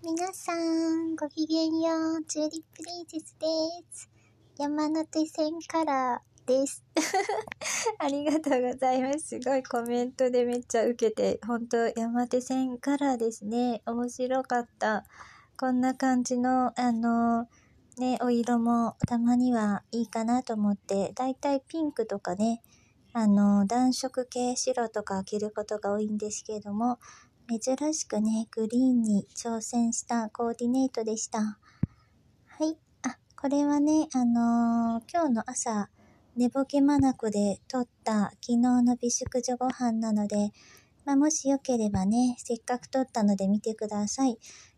皆さん、ごきげんよう。チューリップリンセスです。山手線カラーです。ありがとうございます。すごいコメントでめっちゃ受けて、本当山手線カラーですね。面白かった。こんな感じの、あの、ね、お色もたまにはいいかなと思って、だいたいピンクとかね、あの、暖色系白とか着ることが多いんですけれども、珍しくね、グリーンに挑戦したコーディネートでした。はい。あ、これはね、あのー、今日の朝、寝ぼけまなこで撮った昨日の美食女ご飯なので、まあ、もしよければね、せっかく撮ったので見てください。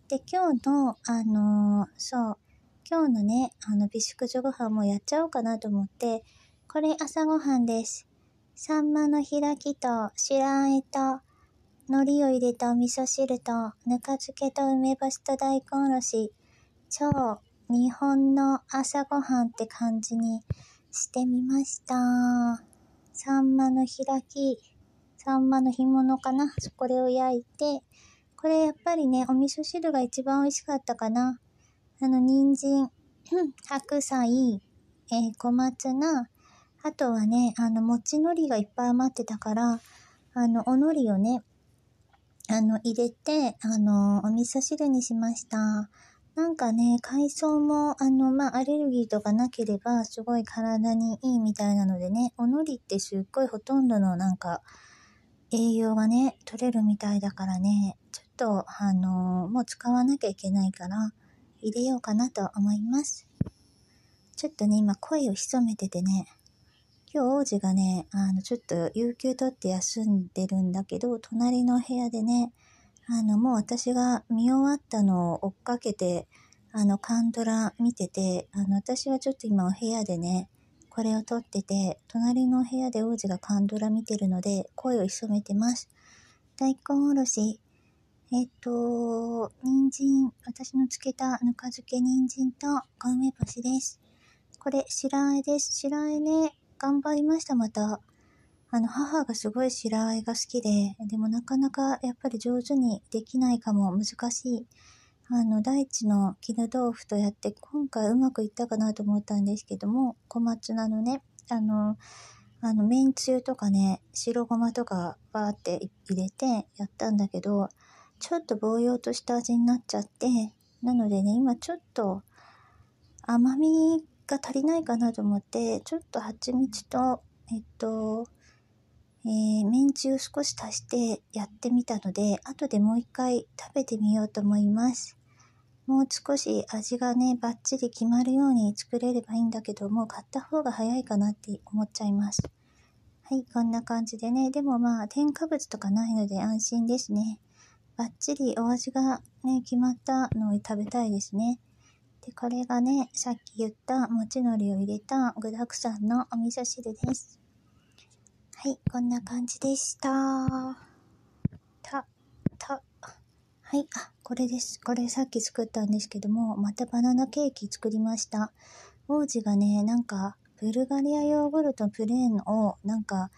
で、今日の、あのー、そう、今日のね、あの、美食女ご飯もやっちゃおうかなと思って、これ朝ごはんです。サンマの開きと白あえと海苔を入れたお味噌汁と、ぬか漬けと梅干しと大根おろし、超日本の朝ごはんって感じにしてみました。サンマの開き、サンマの干物かなこれを焼いて、これやっぱりね、お味噌汁が一番美味しかったかな。あの、人参、白菜、えー、小松菜、あとはね、あの、餅のりがいっぱい余ってたから、あの、おのりをね、あの、入れて、あの、お味噌汁にしました。なんかね、海藻も、あの、まあ、アレルギーとかなければ、すごい体にいいみたいなのでね、おのりってすっごいほとんどのなんか、栄養がね、取れるみたいだからね、ちょっと、あのもう使わなきゃいけないから、入れようかなと思います。ちょっとね、今声を潜めててね、今日王子がね、あの、ちょっと有給取って休んでるんだけど、隣の部屋でね、あの、もう私が見終わったのを追っかけて、あの、カンドラ見てて、あの、私はちょっと今お部屋でね、これを撮ってて、隣の部屋で王子がカンドラ見てるので、声を潜めてます。大根おろし、えっと、人参、私の漬けたぬか漬け人参と、か梅干しです。これ、白あえです。白あえね、頑張りました、また。あの、母がすごい白あえが好きで、でもなかなかやっぱり上手にできないかも難しい。あの、大地の絹豆腐とやって、今回うまくいったかなと思ったんですけども、小松菜のね、あの、あの、麺つゆとかね、白ごまとかバーって入れてやったんだけど、ちょっとぼうようとした味になっちゃって、なのでね、今ちょっと甘みが足りないかなと思って、ちょっと蜂蜜と、えっと、えー、めんつゆを少し足してやってみたので、後でもう一回食べてみようと思います。もう少し味がね、バッチリ決まるように作れればいいんだけど、もう買った方が早いかなって思っちゃいます。はい、こんな感じでね、でもまあ、添加物とかないので安心ですね。バッチリお味がね、決まったのを食べたいですね。で、これがね、さっき言った餅のりを入れた具沢山のお味噌汁です。はい、こんな感じでした。た、た、はい、あ、これです。これさっき作ったんですけども、またバナナケーキ作りました。王子がね、なんか、ブルガリアヨーグルトプレーンを、なんか、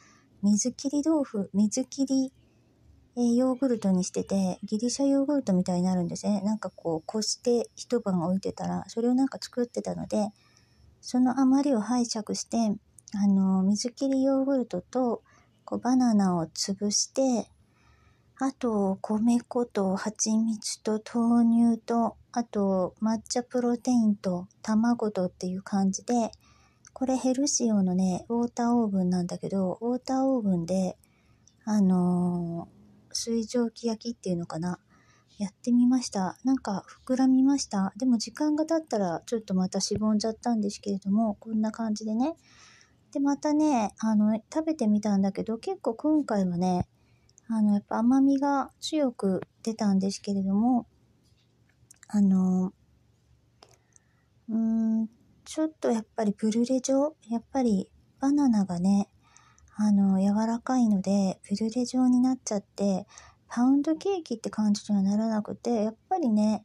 水切り豆腐、水切りえヨーグルトにしてて、ギリシャヨーグルトみたいになるんですね。なんかこう、こして一晩置いてたら、それをなんか作ってたので、その余りを拝借して、あの、水切りヨーグルトと、こう、バナナを潰して、あと、米粉と蜂蜜と豆乳と、あと、抹茶プロテインと卵とっていう感じで、これヘルシオのね、ウォーターオーブンなんだけど、ウォーターオーブンで、あのー水蒸気焼きっていうのかな。やってみました。なんか膨らみました。でも時間が経ったらちょっとまたしぼんじゃったんですけれども、こんな感じでね。で、またね、あの、食べてみたんだけど、結構今回はね、あの、やっぱ甘みが強く出たんですけれども、あの、うーん、ちょっとやっぱりブルレ状やっぱりバナナがね、あの、柔らかいので、フルレ状になっちゃって、パウンドケーキって感じにはならなくて、やっぱりね、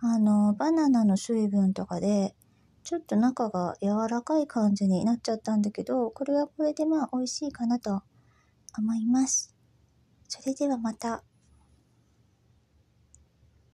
あの、バナナの水分とかで、ちょっと中が柔らかい感じになっちゃったんだけど、これはこれでまあ美味しいかなと思います。それではまた。